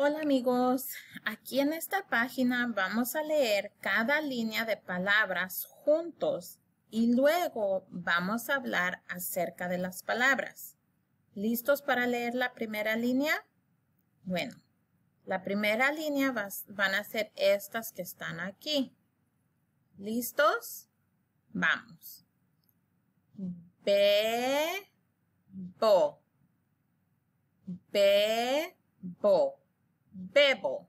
Hola amigos, aquí en esta página vamos a leer cada línea de palabras juntos y luego vamos a hablar acerca de las palabras. ¿Listos para leer la primera línea? Bueno, la primera línea van a ser estas que están aquí. ¿Listos? Vamos. b b Bebo,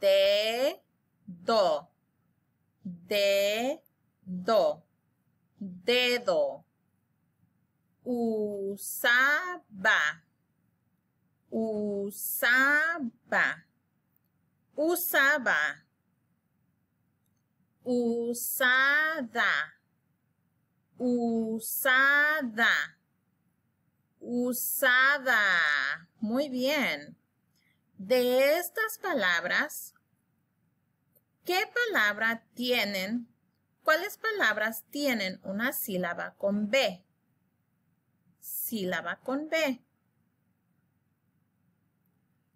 de, do, de, do, dedo, usaba, usaba, usaba, usada, usada, usada. Muy bien de estas palabras, ¿qué palabra tienen? ¿Cuáles palabras tienen una sílaba con B? Sílaba con B.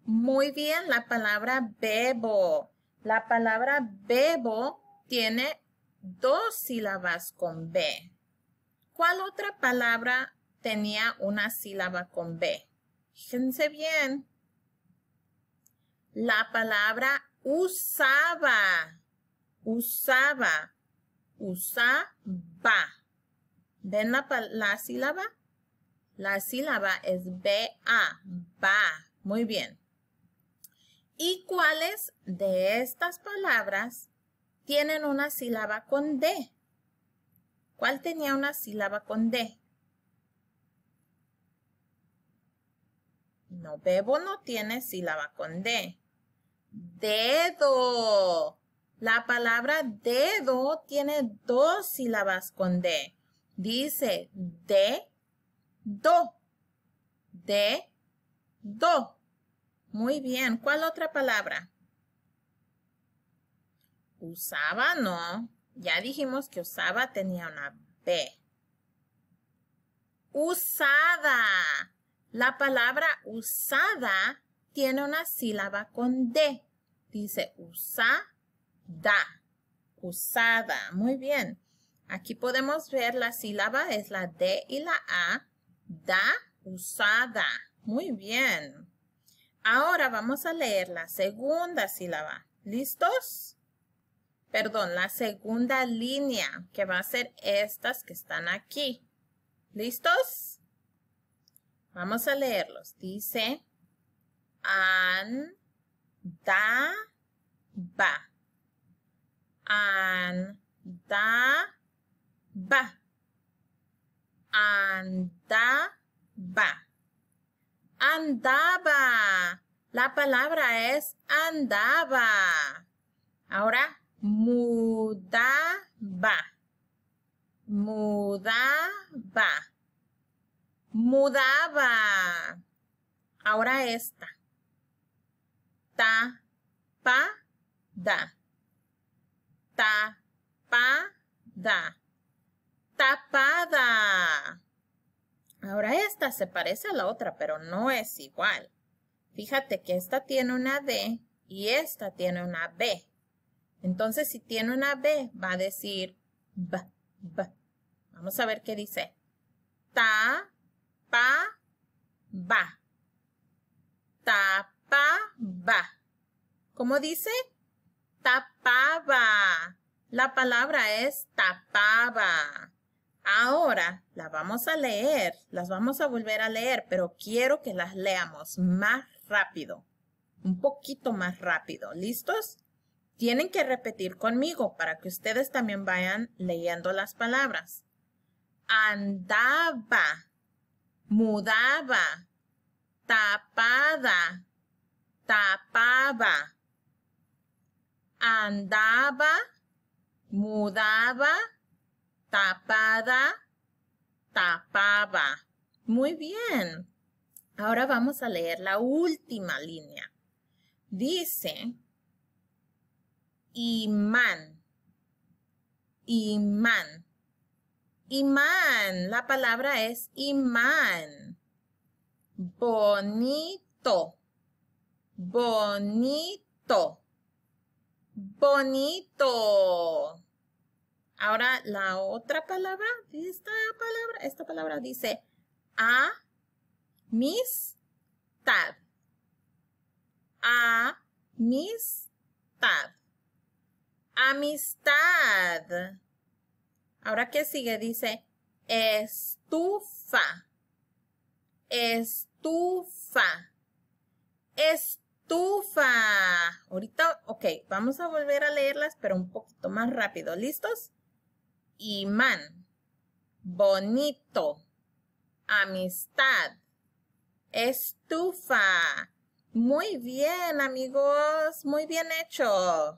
Muy bien, la palabra bebo. La palabra bebo tiene dos sílabas con B. ¿Cuál otra palabra tenía una sílaba con B? Fíjense bien la palabra usaba, usaba, usaba. ¿Ven la, sílaba? La sílaba es B-A, ba. Muy bien. ¿Y cuáles de estas palabras tienen una sílaba con D? ¿Cuál tenía una sílaba con D? No, bebo no tiene sílaba con D dedo. La palabra dedo tiene dos sílabas con D. Dice de, do. De, do. Muy bien. ¿Cuál otra palabra? Usaba, no. Ya dijimos que usaba tenía una B. Usada. La palabra usada tiene una sílaba con D dice usada, usada. Muy bien. Aquí podemos ver la sílaba, es la D y la A. Da, usada. Muy bien. Ahora vamos a leer la segunda sílaba. ¿Listos? Perdón, la segunda línea, que va a ser estas que están aquí. ¿Listos? Vamos a leerlos. Dice, an, Andaba, andaba, andaba, Andaba. La palabra es andaba. Ahora, mudaba. Mudaba. Mudaba. Ahora esta. Ta, pa, da. Ta, pa, da. Tapada. Ahora esta se parece a la otra, pero no es igual. Fíjate que esta tiene una D y esta tiene una B. Entonces, si tiene una B, va a decir B, B. Vamos a ver qué dice. Ta, pa, ba. Ta, ¿Cómo dice? Tapaba. La palabra es tapaba. Ahora la vamos a leer, las vamos a volver a leer, pero quiero que las leamos más rápido, un poquito más rápido. ¿Listos? Tienen que repetir conmigo para que ustedes también vayan leyendo las palabras. Andaba, mudaba, tapada, tapaba andaba, mudaba, tapada, tapaba. Muy bien. Ahora vamos a leer la última línea. Dice imán, imán, imán. La palabra es imán. Bonito, bonito bonito. Ahora la otra palabra, esta palabra, esta palabra dice a amistad. Amistad. Amistad. Ahora que sigue dice estufa. Estufa. Estufa estufa. Ahorita, ok, vamos a volver a leerlas, pero un poquito más rápido. ¿Listos? Imán, bonito, amistad, estufa. Muy bien, amigos, muy bien hecho.